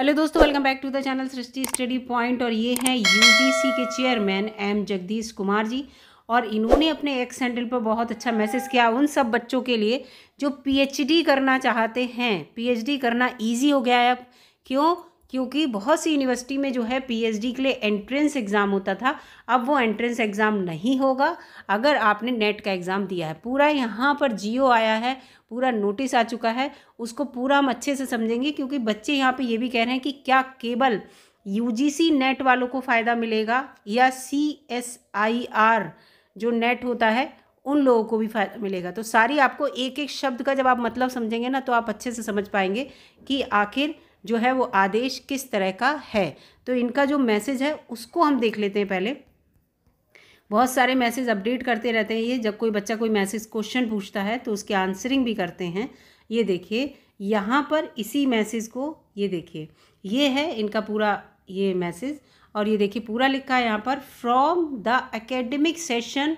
hello दोस्तों welcome back to the channel Srishti study point और ये हैं यूजीसी के चेयरमैन एम जगदीश कुमार जी और इन्होंने अपने एक्स हैंडल पर बहुत अच्छा मैसेज किया उन सब बच्चों के लिए जो पीएचडी करना चाहते हैं पीएचडी करना इजी हो गया है अब क्यों क्योंकि बहुत सी यूनिवर्सिटी में जो है पीएचडी के लिए एंट्रेंस एग्ज़ाम होता था अब वो एंट्रेंस एग्ज़ाम नहीं होगा अगर आपने नेट का एग्ज़ाम दिया है पूरा यहाँ पर जियो आया है पूरा नोटिस आ चुका है उसको पूरा हम अच्छे से समझेंगे क्योंकि बच्चे यहाँ पे ये भी कह रहे हैं कि क्या केवल यू नेट वालों को फ़ायदा मिलेगा या सी एस आई आर जो नेट होता है उन लोगों को भी फायदा मिलेगा तो सारी आपको एक एक शब्द का जब आप मतलब समझेंगे ना तो आप अच्छे से समझ पाएंगे कि आखिर जो है वो आदेश किस तरह का है तो इनका जो मैसेज है उसको हम देख लेते हैं पहले बहुत सारे मैसेज अपडेट करते रहते हैं ये जब कोई बच्चा कोई मैसेज क्वेश्चन पूछता है तो उसके आंसरिंग भी करते हैं ये देखिए यहाँ पर इसी मैसेज को ये देखिए ये है इनका पूरा ये मैसेज और ये देखिए पूरा लिखा है यहाँ पर from the academic session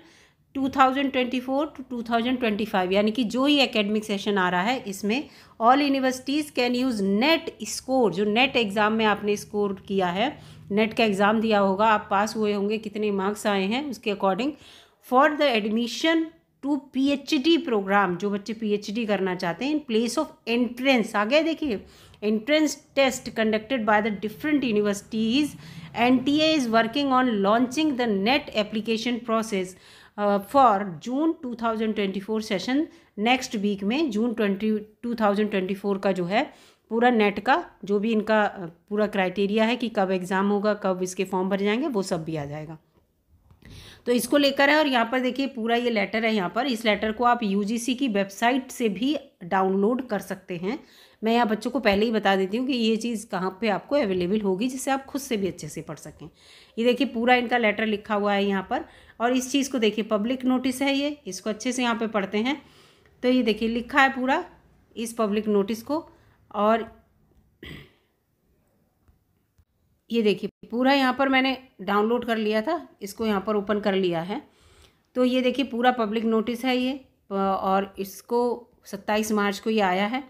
2024 to 2025 यानी कि जो ही एकेडमिक सेशन आ रहा है इसमें all universities can use NET score जो नेट एग्ज़ाम में आपने स्कोर किया है नेट का एग्ज़ाम दिया होगा आप पास हुए होंगे कितने मार्क्स आए हैं उसके according for the admission to PhD program जो बच्चे पीएचडी करना चाहते हैं इन प्लेस ऑफ एंट्रेंस आगे देखिए entrance test conducted by the different universities, NTA is working on launching the NET application process two thousand twenty 2024 session next week में जून 20 2024 का जो है पूरा नेट का जो भी इनका पूरा क्राइटेरिया है कि कब एग्ज़ाम होगा कब इसके फॉर्म भर जाएंगे वो सब भी आ जाएगा तो इसको लेकर है और यहाँ पर देखिए पूरा ये लेटर है यहाँ पर इस लेटर को आप यूजीसी की वेबसाइट से भी डाउनलोड कर सकते हैं मैं यहाँ बच्चों को पहले ही बता देती हूँ कि ये चीज़ कहाँ पे आपको अवेलेबल होगी जिससे आप खुद से भी अच्छे से पढ़ सकें ये देखिए पूरा इनका लेटर लिखा हुआ है यहाँ पर और इस चीज़ को देखिए पब्लिक नोटिस है ये इसको अच्छे से यहाँ पर पढ़ते हैं तो ये देखिए लिखा है पूरा इस पब्लिक नोटिस को और ये देखिए पूरा यहाँ पर मैंने डाउनलोड कर लिया था इसको यहाँ पर ओपन कर लिया है तो ये देखिए पूरा पब्लिक नोटिस है ये और इसको सत्ताईस मार्च को ये आया है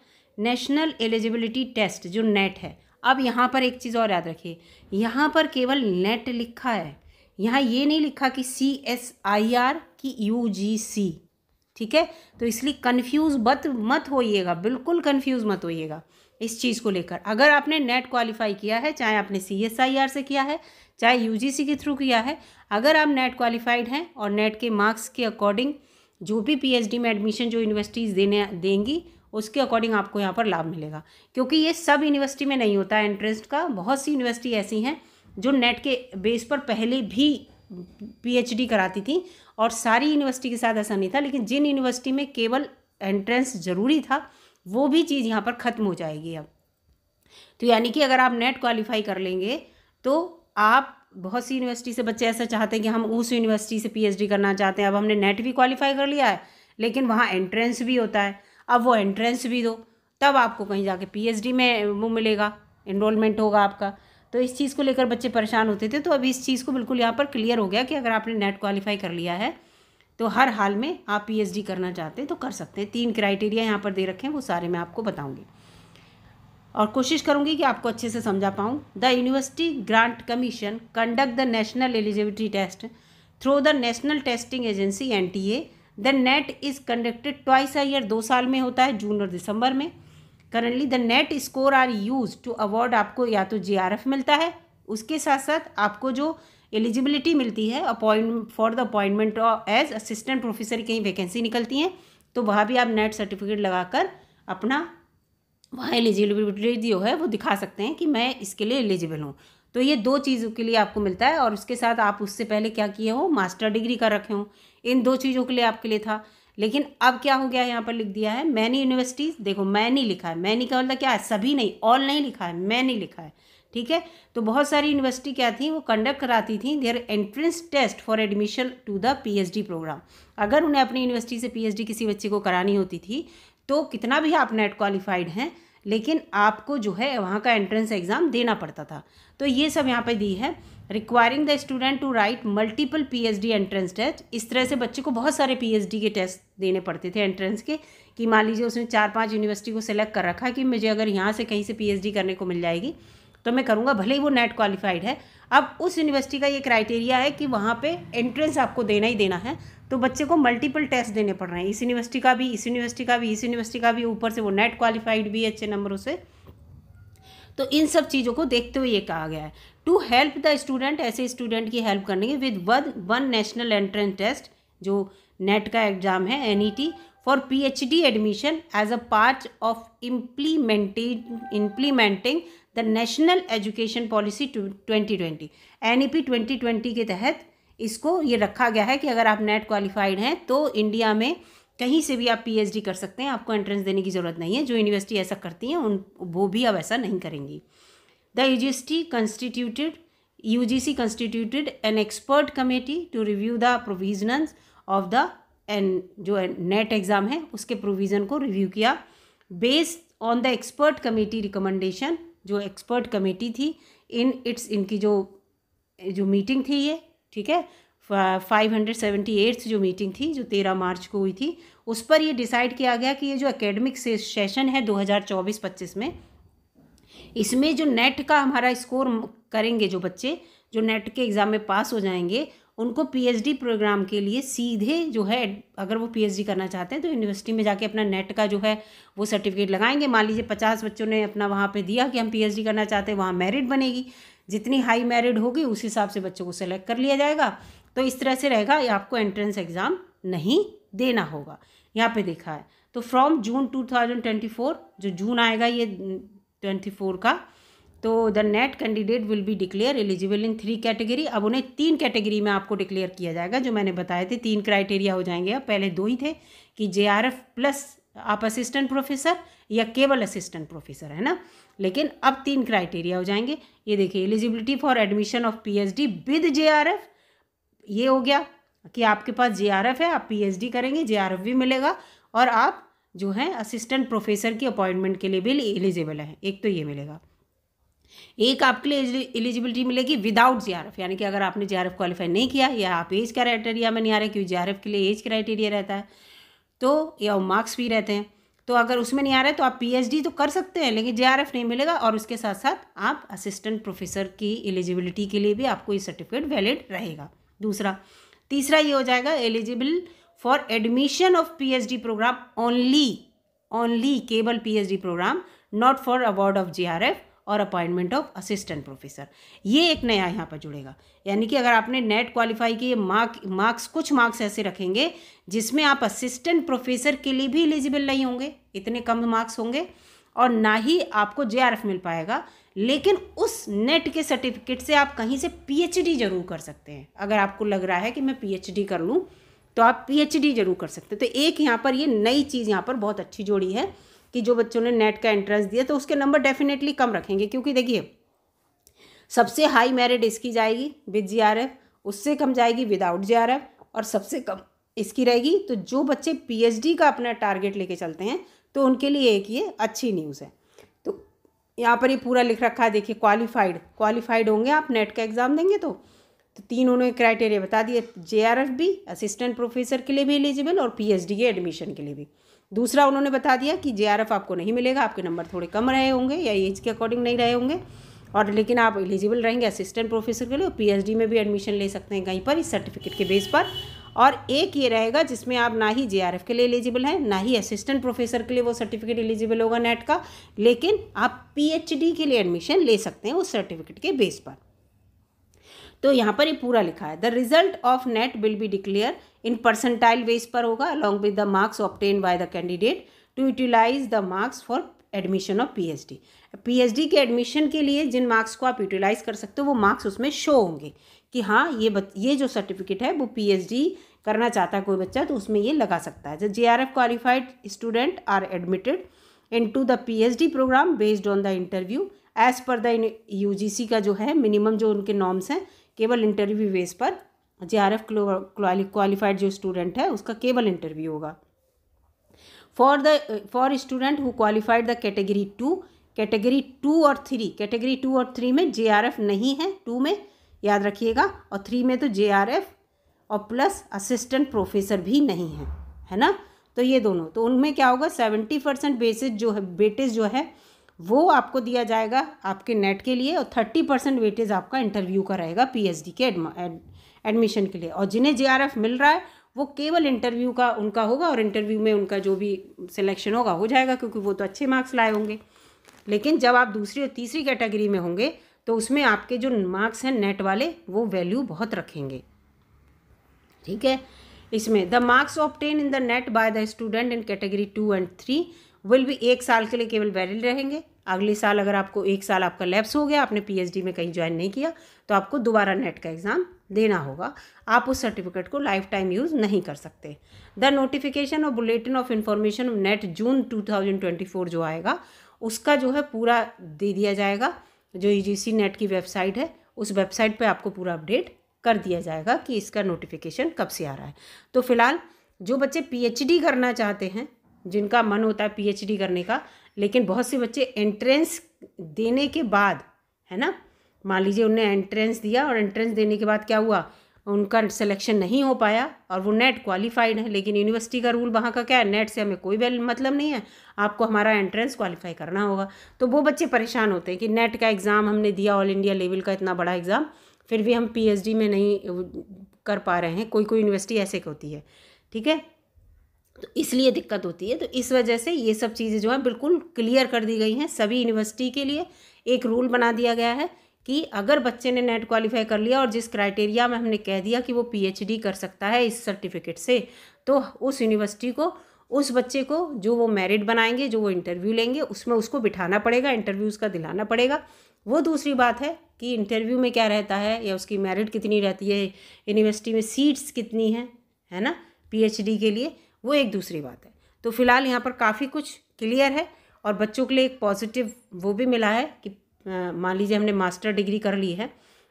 नेशनल एलिजिबिलिटी टेस्ट जो नेट है अब यहाँ पर एक चीज़ और याद रखिए यहाँ पर केवल नेट लिखा है यहाँ ये नहीं लिखा कि सी एस आई आर की यू जी सी ठीक है तो इसलिए कन्फ्यूज़ मत मत होइएगा बिल्कुल कन्फ्यूज़ मत होइएगा इस चीज़ को लेकर अगर आपने नेट क्वालिफाई किया है चाहे आपने सी एस आई आर से किया है चाहे यू जी सी के थ्रू किया है अगर आप नेट क्वालिफाइड हैं और नेट के मार्क्स के अकॉर्डिंग जो भी पी एच डी में एडमिशन जो यूनिवर्सिटीज़ देने देंगी उसके अकॉर्डिंग आपको यहाँ पर लाभ मिलेगा क्योंकि ये सब यूनिवर्सिटी में नहीं होता है एंट्रेंस का बहुत सी यूनिवर्सिटी ऐसी हैं जो नेट के बेस पर पहले भी पीएचडी कराती थी और सारी यूनिवर्सिटी के साथ ऐसा नहीं था लेकिन जिन यूनिवर्सिटी में केवल एंट्रेंस ज़रूरी था वो भी चीज़ यहाँ पर ख़त्म हो जाएगी अब तो यानी कि अगर आप नेट क्वालिफाई कर लेंगे तो आप बहुत सी यूनिवर्सिटी से बच्चे ऐसा चाहते हैं कि हम उस यूनिवर्सिटी से पीएचडी करना चाहते हैं अब हमने नेट भी क्वालिफाई कर लिया है लेकिन वहाँ एंट्रेंस भी होता है अब वो एंट्रेंस भी दो तब आपको कहीं जाके पीएचडी में वो मिलेगा इनरोलमेंट होगा आपका तो इस चीज़ को लेकर बच्चे परेशान होते थे तो अभी इस चीज़ को बिल्कुल यहाँ पर क्लियर हो गया कि अगर आपने नेट क्वालिफाई कर लिया है तो हर हाल में आप पी करना चाहते हैं तो कर सकते हैं तीन क्राइटेरिया यहाँ पर दे रखे हैं वो सारे मैं आपको बताऊँगी और कोशिश करूँगी कि आपको अच्छे से समझा पाऊँ the university grant commission conduct the national eligibility test through the national testing agency N T A the NET is conducted twice a year दो साल में होता है जून और दिसंबर में currently the NET score are use to award आपको या तो जे मिलता है उसके साथ साथ आपको जो एलिजिबिलिटी मिलती है appoint for the appointment as assistant professor कहीं वैकेंसी निकलती हैं तो वहाँ भी आप नेट सर्टिफिकेट लगाकर अपना वहाँ एलिजिबिलिटी जो है वो दिखा सकते हैं कि मैं इसके लिए एलिजिबल हूँ तो ये दो चीज़ों के लिए आपको मिलता है और उसके साथ आप उससे पहले क्या किए हो मास्टर डिग्री कर रखे हो इन दो चीज़ों के लिए आपके लिए था लेकिन अब क्या हो गया यहाँ पर लिख दिया है मैनी यूनिवर्सिटीज़ देखो मैनी लिखा है मैनी का मतलब क्या है सभी नहीं ऑल नहीं लिखा है मैनी लिखा है ठीक है तो बहुत सारी यूनिवर्सिटी क्या थी वो कंडक्ट कराती थी their entrance test for admission to the PhD program अगर उन्हें अपनी यूनिवर्सिटी से पीएचडी किसी बच्चे को करानी होती थी तो कितना भी आप नेट क्वालिफाइड हैं लेकिन आपको जो है वहाँ का एंट्रेंस एग्ज़ाम देना पड़ता था तो ये सब यहाँ पे दी है requiring the student to write multiple PhD entrance test इस तरह से बच्चे को बहुत सारे पीएचडी के टेस्ट देने पड़ते थे एंट्रेंस के कि मान लीजिए उसने चार पांच यूनिवर्सिटी को सेलेक्ट कर रखा कि मुझे अगर यहाँ से कहीं से डी करने को मिल जाएगी तो मैं करूँगा भले ही वो नेट क्वालिफाइड है अब उस यूनिवर्सिटी का ये क्राइटेरिया है कि वहाँ पर एंट्रेंस आपको देना ही देना है तो बच्चे को मल्टीपल टेस्ट देने पड़ रहे हैं इस यूनिवर्सिटी का भी इस यूनिवर्सिटी का भी इस यूनिवर्सिटी का भी ऊपर से वो नेट क्वालिफाइड भी अच्छे नंबरों से तो इन सब चीज़ों को देखते हुए ये कहा गया है टू हेल्प द स्टूडेंट ऐसे स्टूडेंट की हेल्प करने के with one one national entrance test जो नेट का एग्ज़ाम है and for P H D admission as a part of implementing implementing the national education policy twenty twenty N E P twenty twenty के तहत इसको ये रखा गया है कि अगर आप नेट क्वालिफाइड हैं तो इंडिया में कहीं से भी आप पीएचडी कर सकते हैं आपको एंट्रेंस देने की ज़रूरत नहीं है जो यूनिवर्सिटी ऐसा करती हैं उन वो भी अब ऐसा नहीं करेंगी the U G S T constituted U G C constituted an expert committee to review the provision of the N जो नेट एग्ज़ाम है उसके प्रोविज़न को रिव्यू किया based on the expert committee recommendation जो एक्सपर्ट कमेटी थी in it's इनकी जो जो मीटिंग थी ये ठीक है फाइव हंड्रेड सेवेंटी एट्थ जो मीटिंग थी जो तेरह मार्च को हुई थी उस पर ये डिसाइड किया गया कि ये जो एकेडमिक सेशन है दो हज़ार चौबीस पच्चीस में इसमें जो नेट का हमारा स्कोर करेंगे जो बच्चे जो नेट के एग्ज़ाम में पास हो जाएंगे उनको पीएचडी प्रोग्राम के लिए सीधे जो है अगर वो पीएचडी करना चाहते हैं तो यूनिवर्सिटी में जाके अपना नेट का जो है वो सर्टिफिकेट लगाएंगे मान लीजिए पचास बच्चों ने अपना वहाँ पे दिया कि हम पीएचडी करना चाहते हैं वहाँ मेरिट बनेगी जितनी हाई मेरिट होगी उस हिसाब से बच्चों को सेलेक्ट कर लिया जाएगा तो इस तरह से रहेगा आपको एंट्रेंस एग्ज़ाम नहीं देना होगा यहाँ पे देखा है तो फ्रॉम जून 2024 जो जून आएगा ये 24 का तो the NET candidate will be declare eligible in three category अब उन्हें तीन कैटेगरी में आपको डिक्लेयर किया जाएगा जो मैंने बताए थे तीन क्राइटेरिया हो जाएंगे अब पहले दो ही थे कि जे प्लस आप असिस्टेंट प्रोफेसर या केवल असिस्टेंट प्रोफेसर है ना लेकिन अब तीन क्राइटेरिया हो जाएंगे ये देखिए eligibility for admission of PhD with JRF ये हो गया कि आपके पास जेआरएफ है आप पीएचडी करेंगे जेआरएफ भी मिलेगा और आप जो है असिस्टेंट प्रोफेसर की अपॉइंटमेंट के लिए भी एलिजिबल है एक तो ये मिलेगा एक आपके लिए एलिजिबिलिटी मिलेगी विदाउट एफ यानी कि अगर आपने एफ क्वालिफाई नहीं किया या आप एज क्राइटेरिया में नहीं आ रहे क्योंकि एफ के लिए एज क्राइटेरिया रहता है तो या मार्क्स भी रहते हैं तो अगर उसमें नहीं आ रहा है तो आप पीएचडी तो कर सकते हैं लेकिन जे नहीं मिलेगा और उसके साथ साथ आप असिस्टेंट प्रोफेसर की एलिजिबिलिटी के लिए भी आपको ये सर्टिफिकेट वैलिड रहेगा दूसरा तीसरा ये हो जाएगा eligible for admission of PhD program only only केवल PhD program not for award of F और अपॉइंटमेंट ऑफ असिस्टेंट प्रोफेसर ये एक नया यहाँ पर जुड़ेगा यानी कि अगर आपने नेट क्वालिफाई किए मार्क मार्क्स कुछ मार्क्स ऐसे रखेंगे जिसमें आप असिस्टेंट प्रोफेसर के लिए भी एलिजिबल नहीं होंगे इतने कम मार्क्स होंगे और ना ही आपको जे मिल पाएगा लेकिन उस नेट के सर्टिफिकेट से आप कहीं से पीएचडी जरूर कर सकते हैं अगर आपको लग रहा है कि मैं पीएचडी कर लूँ तो आप पीएचडी जरूर कर सकते हैं तो एक यहाँ पर ये नई चीज़ यहाँ पर बहुत अच्छी जोड़ी है कि जो बच्चों ने नेट का एंट्रेंस दिया तो उसके नंबर डेफिनेटली कम रखेंगे क्योंकि देखिए सबसे हाई मेरिट इसकी जाएगी विद जी आर एफ उससे कम जाएगी विदाउट जी आर एफ और सबसे कम इसकी रहेगी तो जो बच्चे पीएचडी का अपना टारगेट लेके चलते हैं तो उनके लिए एक ये अच्छी न्यूज़ है तो यहाँ पर ये पूरा लिख रखा है देखिए क्वालिफाइड क्वालिफाइड होंगे आप नेट का एग्ज़ाम देंगे तो तो तीन उन्होंने क्राइटेरिया बता दिए जे आर एफ भी असिस्टेंट प्रोफेसर के लिए भी एलिजिबल और पी एच डी के एडमिशन के लिए भी दूसरा उन्होंने बता दिया कि जे आपको नहीं मिलेगा आपके नंबर थोड़े कम रहे होंगे या एज के अकॉर्डिंग नहीं रहे होंगे और लेकिन आप एलिजिबल रहेंगे असिस्टेंट प्रोफेसर के लिए पीएचडी में भी एडमिशन ले सकते हैं कहीं पर इस सर्टिफिकेट के बेस पर और एक ये रहेगा जिसमें आप ना ही जेआरएफ के लिए एलिजिबल हैं ना ही असिस्टेंट प्रोफेसर के लिए वो सर्टिफिकेट एलिजिबल होगा नेट का लेकिन आप पीएचडी के लिए एडमिशन ले सकते हैं उस सर्टिफिकेट के बेस पर तो यहाँ पर ये पूरा लिखा है the result of NET will be declare in percentile base पर होगा along with the marks obtain by the candidate to utilize the marks for admission of PhD PhD के एडमिशन के लिए जिन मार्क्स को आप यूटिलाइज कर सकते हो वो मार्क्स उसमें शो होंगे कि हाँ ये बत, ये जो सर्टिफिकेट है वो पीएचडी करना चाहता है कोई बच्चा तो उसमें ये लगा सकता है J R F qualified student are admitted in to the P H D program based on the interview as per the U G C का जो है मिनिमम जो उनके नॉर्म्स हैं केवल इंटरव्यू बेस पर जे आर एफ क्वालिफाइड जो student है उसका केवल इंटरव्यू होगा for the for student who qualified the category two category two और थ्री कैटेगरी टू और थ्री में जे आर एफ नहीं है टू में याद रखिएगा और थ्री में तो जे आर एफ और प्लस असिस्टेंट प्रोफेसर भी नहीं है है ना तो ये दोनों तो उनमें क्या होगा सेवेंटी परसेंट बेसिस जो है बेटिस जो है वो आपको दिया जाएगा आपके नेट के लिए और थर्टी परसेंट वेटेज आपका इंटरव्यू का रहेगा पीएचडी के एडमिशन के लिए और जिन्हें एफ मिल रहा है वो केवल इंटरव्यू का उनका होगा और इंटरव्यू में उनका जो भी सिलेक्शन होगा हो जाएगा क्योंकि वो तो अच्छे मार्क्स लाए होंगे लेकिन जब आप दूसरी और तीसरी कैटेगरी में होंगे तो उसमें आपके जो मार्क्स हैं नेट वाले वो वैल्यू बहुत रखेंगे ठीक है इसमें the marks obtain in the NET by the student in category two and three will भी एक साल के लिए केवल वैलिड रहेंगे अगले साल अगर आपको एक साल आपका लैप्स हो गया आपने पीएचडी में कहीं ज्वाइन नहीं किया तो आपको दोबारा नेट का एग्ज़ाम देना होगा आप उस सर्टिफिकेट को लाइफ टाइम यूज़ नहीं कर सकते द नोटिफिकेशन और bulletin of information NET June 2024 जो आएगा उसका जो है पूरा दे दिया जाएगा जो ई e नेट की वेबसाइट है उस वेबसाइट पर आपको पूरा अपडेट कर दिया जाएगा कि इसका नोटिफिकेशन कब से आ रहा है तो फिलहाल जो बच्चे पीएचडी करना चाहते हैं जिनका मन होता है पीएचडी करने का लेकिन बहुत से बच्चे एंट्रेंस देने के बाद है ना मान लीजिए उनने एंट्रेंस दिया और एंट्रेंस देने के बाद क्या हुआ उनका सिलेक्शन नहीं हो पाया और वो नेट क्वालिफाइड है लेकिन यूनिवर्सिटी का रूल वहाँ का क्या है नेट से हमें कोई मतलब नहीं है आपको हमारा एंट्रेंस क्वालिफाई करना होगा तो वो बच्चे परेशान होते हैं कि नेट का एग्ज़ाम हमने दिया ऑल इंडिया लेवल का इतना बड़ा एग्ज़ाम फिर भी हम पीएचडी में नहीं कर पा रहे हैं कोई कोई यूनिवर्सिटी ऐसे होती है ठीक है तो इसलिए दिक्कत होती है तो इस वजह से ये सब चीज़ें जो हैं बिल्कुल क्लियर कर दी गई हैं सभी यूनिवर्सिटी के लिए एक रूल बना दिया गया है कि अगर बच्चे ने नेट क्वालिफाई कर लिया और जिस क्राइटेरिया में हमने कह दिया कि वो पीएचडी कर सकता है इस सर्टिफिकेट से तो उस यूनिवर्सिटी को उस बच्चे को जो वो मेरिट बनाएंगे जो वो इंटरव्यू लेंगे उसमें उसको बिठाना पड़ेगा इंटरव्यू उसका दिलाना पड़ेगा वो दूसरी बात है कि इंटरव्यू में क्या रहता है या उसकी मेरिट कितनी रहती है यूनिवर्सिटी में सीट्स कितनी हैं है ना पी के लिए वो एक दूसरी बात है तो फिलहाल यहाँ पर काफ़ी कुछ क्लियर है और बच्चों के लिए एक पॉजिटिव वो भी मिला है कि मान लीजिए हमने मास्टर डिग्री कर ली है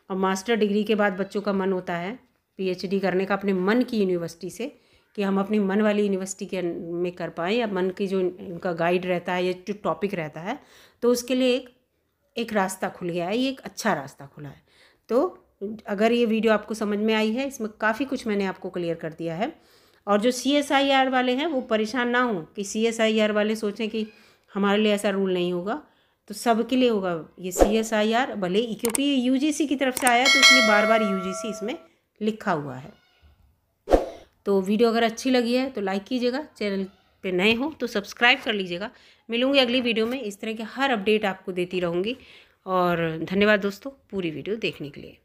और मास्टर डिग्री के बाद बच्चों का मन होता है पीएचडी करने का अपने मन की यूनिवर्सिटी से कि हम अपनी मन वाली यूनिवर्सिटी के में कर पाएँ या मन की जो उनका गाइड रहता है या जो टॉपिक रहता है तो उसके लिए एक एक रास्ता खुल गया है ये एक अच्छा रास्ता खुला है तो अगर ये वीडियो आपको समझ में आई है इसमें काफ़ी कुछ मैंने आपको क्लियर कर दिया है और जो सी एस आई आर वाले हैं वो परेशान ना हों कि सी एस आई आर वाले सोचें कि हमारे लिए ऐसा रूल नहीं होगा तो सबके लिए होगा ये सी एस आई आर भले ही क्योंकि ये यू जी सी की तरफ से आया तो इसलिए बार बार यू जी सी इसमें लिखा हुआ है तो वीडियो अगर अच्छी लगी है तो लाइक कीजिएगा चैनल पे नए हो तो सब्सक्राइब कर लीजिएगा मिलूंगी अगली वीडियो में इस तरह के हर अपडेट आपको देती रहूँगी और धन्यवाद दोस्तों पूरी वीडियो देखने के लिए